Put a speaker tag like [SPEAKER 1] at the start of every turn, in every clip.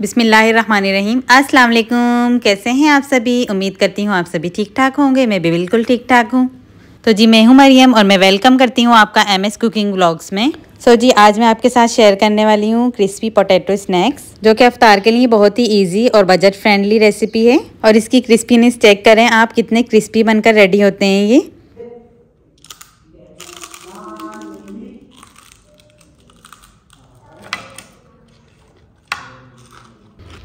[SPEAKER 1] बिसमीम अस्सलाम कैसे हैं आप सभी उम्मीद करती हूँ आप सभी ठीक ठाक होंगे मैं भी बिल्कुल ठीक ठाक हूँ तो जी मैं हूँ मरियम और मैं वेलकम करती हूँ आपका एम एस कुकिंग ब्लॉग्स में सो so जी आज मैं आपके साथ शेयर करने वाली हूँ क्रिस्पी पोटैटो स्नैक्स जो कि अफ्तार के लिए बहुत ही इजी और बजट फ्रेंडली रेसिपी है और इसकी क्रिस्पीनेस चेक करें आप कितने क्रिस्पी बनकर रेडी होते हैं ये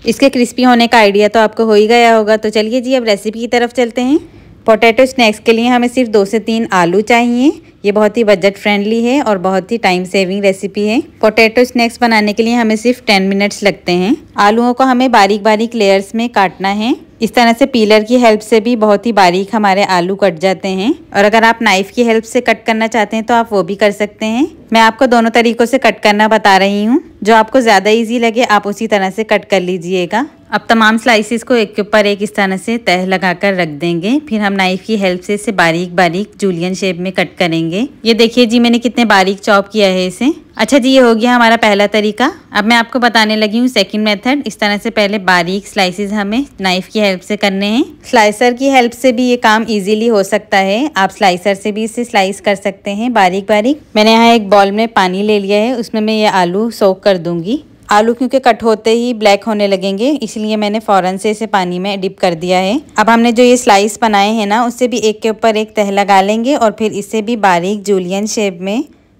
[SPEAKER 1] इसके क्रिस्पी होने का आइडिया तो आपको हो ही गया होगा तो चलिए जी अब रेसिपी की तरफ चलते हैं पोटैटो स्नैक्स के लिए हमें सिर्फ दो से तीन आलू चाहिए ये बहुत ही बजट फ्रेंडली है और बहुत ही टाइम सेविंग रेसिपी है पोटैटो स्नैक्स बनाने के लिए हमें सिर्फ टेन मिनट्स लगते हैं आलूओं को हमें बारीक बारीक लेयर्स में काटना है इस तरह से पीलर की हेल्प से भी बहुत ही बारीक हमारे आलू कट जाते हैं और अगर आप नाइफ की हेल्प से कट करना चाहते हैं तो आप वो भी कर सकते हैं मैं आपको दोनों तरीकों से कट करना बता रही हूँ जो आपको ज़्यादा इजी लगे आप उसी तरह से कट कर लीजिएगा अब तमाम स्लाइसेस को एक के ऊपर एक इस तरह से तह लगा कर रख देंगे फिर हम नाइफ की हेल्प से इसे बारीक बारीक जूलियन शेप में कट करेंगे ये देखिए जी मैंने कितने बारीक चॉप किया है इसे अच्छा जी ये हो गया हमारा पहला तरीका अब मैं आपको बताने लगी हूँ सेकंड मेथड इस तरह से पहले बारीक स्लाइसेस हमें नाइफ़ की हेल्प से करने हैं स्लाइसर की हेल्प से भी ये काम इजीली हो सकता है आप स्लाइसर से भी इसे स्लाइस कर सकते हैं बारीक बारीक मैंने यहाँ एक बॉल में पानी ले लिया है उसमें मैं ये आलू सोख कर दूंगी आलू क्योंकि कट होते ही ब्लैक होने लगेंगे इसलिए मैंने फ़ौरन से इसे पानी में डिप कर दिया है अब हमने जो ये स्लाइस बनाए हैं ना उससे भी एक के ऊपर एक तह लगा लेंगे और फिर इसे भी बारीक जूलियन शेप में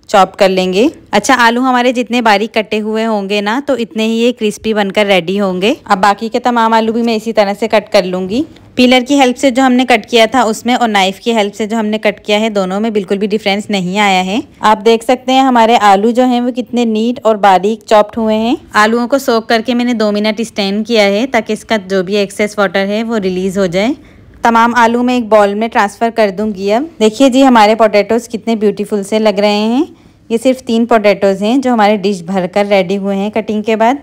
[SPEAKER 1] चॉप कर लेंगे अच्छा आलू हमारे जितने बारीक कटे हुए होंगे ना तो इतने ही ये क्रिस्पी बनकर रेडी होंगे अब बाकी के तमाम आलू भी मैं इसी तरह से कट कर लूँगी पीलर की हेल्प से जो हमने कट किया था उसमें और नाइफ की हेल्प से जो हमने कट किया है दोनों में बिल्कुल भी डिफरेंस नहीं आया है आप देख सकते हैं हमारे आलू जो हैं वो कितने नीट और बारीक चॉप्ड हुए हैं आलूओं को सोख करके मैंने दो मिनट स्टैंड किया है ताकि इसका जो भी एक्सेस वाटर है वो रिलीज हो जाए तमाम आलू मैं एक बॉल में ट्रांसफ़र कर दूंगी अब देखिए जी हमारे पोटैटोज़ कितने ब्यूटीफुल से लग रहे हैं ये सिर्फ तीन पोटैटोज़ हैं जो हमारे डिश भर कर रेडी हुए हैं कटिंग के बाद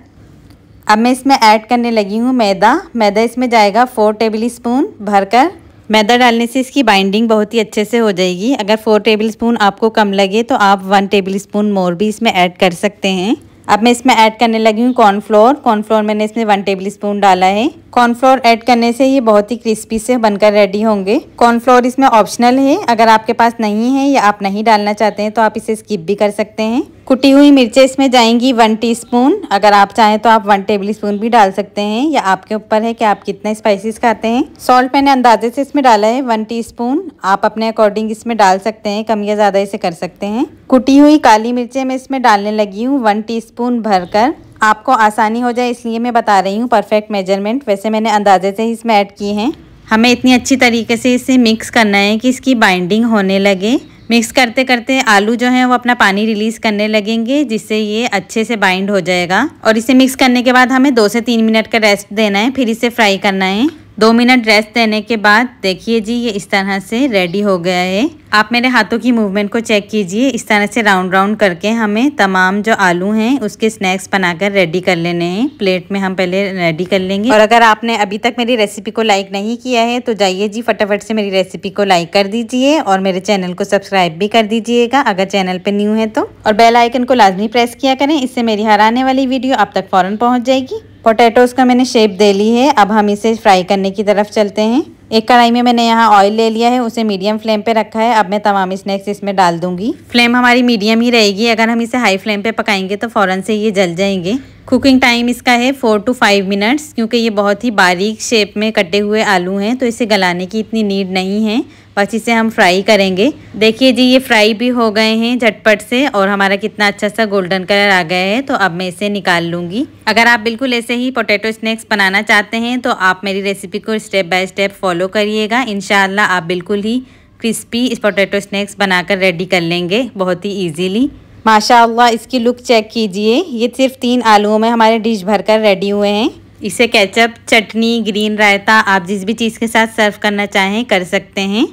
[SPEAKER 1] अब मैं इसमें ऐड करने लगी हूँ मैदा मैदा इसमें जाएगा फोर टेबल स्पून भर कर मैदा डालने से इसकी बाइंडिंग बहुत ही अच्छे से हो जाएगी अगर फोर टेबल स्पून आपको कम लगे तो आप वन टेबल स्पून मोर भी इसमें ऐड कर सकते हैं अब मैं इसमें ऐड करने लगी हूँ कॉर्नफ्लोर कॉर्नफ्लोर मैंने इसमें वन टेबल स्पून डाला है कॉर्नफ्लोर ऐड करने से ये बहुत ही क्रिस्पी से बनकर रेडी होंगे कॉर्नफ्लोर इसमें ऑप्शनल है अगर आपके पास नहीं है या आप नहीं डालना चाहते हैं तो आप इसे स्किप भी कर सकते हैं कुटी हुई मिर्चें इसमें जाएंगी वन टीस्पून अगर आप चाहें तो आप वन टेबल स्पून भी डाल सकते हैं या आपके ऊपर है कि आप कितने स्पाइसेस खाते हैं सॉल्ट मैंने अंदाजे से इसमें डाला है वन टीस्पून आप अपने अकॉर्डिंग इसमें डाल सकते हैं कम या ज़्यादा इसे कर सकते हैं कुटी हुई काली मिर्चें मैं इसमें डालने लगी हूँ वन टी भरकर आपको आसानी हो जाए इसलिए मैं बता रही हूँ परफेक्ट मेजरमेंट वैसे मैंने अंदाजे से ही इसमें ऐड की हैं हमें इतनी अच्छी तरीके से इसे मिक्स करना है कि इसकी बाइंडिंग होने लगे मिक्स करते करते आलू जो है वो अपना पानी रिलीज करने लगेंगे जिससे ये अच्छे से बाइंड हो जाएगा और इसे मिक्स करने के बाद हमें दो से तीन मिनट का रेस्ट देना है फिर इसे फ्राई करना है दो मिनट रेस्ट देने के बाद देखिए जी ये इस तरह से रेडी हो गया है आप मेरे हाथों की मूवमेंट को चेक कीजिए इस तरह से राउंड राउंड करके हमें तमाम जो आलू हैं उसके स्नैक्स बनाकर रेडी कर लेने हैं प्लेट में हम पहले रेडी कर लेंगे और अगर आपने अभी तक मेरी रेसिपी को लाइक नहीं किया है तो जाइए जी फटाफट से मेरी रेसिपी को लाइक कर दीजिए और मेरे चैनल को सब्सक्राइब भी कर दीजिएगा अगर चैनल पर न्यू है तो और बेल आइकन को लाजमी प्रेस किया करें इससे मेरी हर आने वाली वीडियो आप तक फ़ौरन पहुँच जाएगी पोटैटोज़ का मैंने शेप दे ली है अब हम इसे फ्राई करने की तरफ चलते हैं एक कढ़ाई में मैंने यहाँ ऑयल ले लिया है उसे मीडियम फ्लेम पे रखा है अब मैं तमाम स्नैक्स इसमें डाल दूंगी फ्लेम हमारी मीडियम ही रहेगी अगर हम इसे हाई फ्लेम पे पकाएंगे तो फ़ौरन से ये जल जाएंगे कुकिंग टाइम इसका है फोर टू फाइव मिनट्स क्योंकि ये बहुत ही बारीक शेप में कटे हुए आलू हैं तो इसे गलाने की इतनी नीड नहीं है बस इसे हम फ्राई करेंगे देखिए जी ये फ्राई भी हो गए हैं झटपट से और हमारा कितना अच्छा सा गोल्डन कलर आ गया है तो अब मैं इसे निकाल लूँगी अगर आप बिल्कुल ऐसे ही पोटैटो स्नैक्स बनाना चाहते हैं तो आप मेरी रेसिपी को स्टेप बाय स्टेप फॉलो करिएगा इन आप बिल्कुल ही क्रिस्पी इस पोटैटो स्नैक्स बनाकर रेडी कर लेंगे बहुत ही ईजीली माशाला इसकी लुक चेक कीजिए ये सिर्फ तीन आलुओं में हमारे डिश कर रेडी हुए हैं इसे केचप चटनी ग्रीन रायता आप जिस भी चीज़ के साथ सर्व करना चाहें कर सकते हैं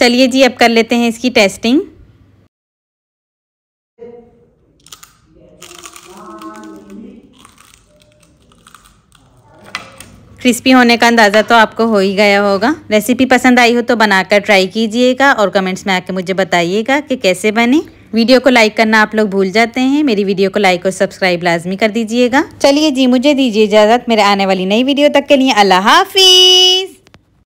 [SPEAKER 1] चलिए जी अब कर लेते हैं इसकी टेस्टिंग क्रिस्पी होने का अंदाज़ा तो आपको हो ही गया होगा रेसिपी पसंद आई हो तो बनाकर ट्राई कीजिएगा और कमेंट्स में आके मुझे बताइएगा कि कैसे बने वीडियो को लाइक करना आप लोग भूल जाते हैं मेरी वीडियो को लाइक और सब्सक्राइब लाजमी कर दीजिएगा चलिए जी मुझे दीजिए इजाज़त मेरे आने वाली नई वीडियो तक के लिए अल्लाह हाफिज़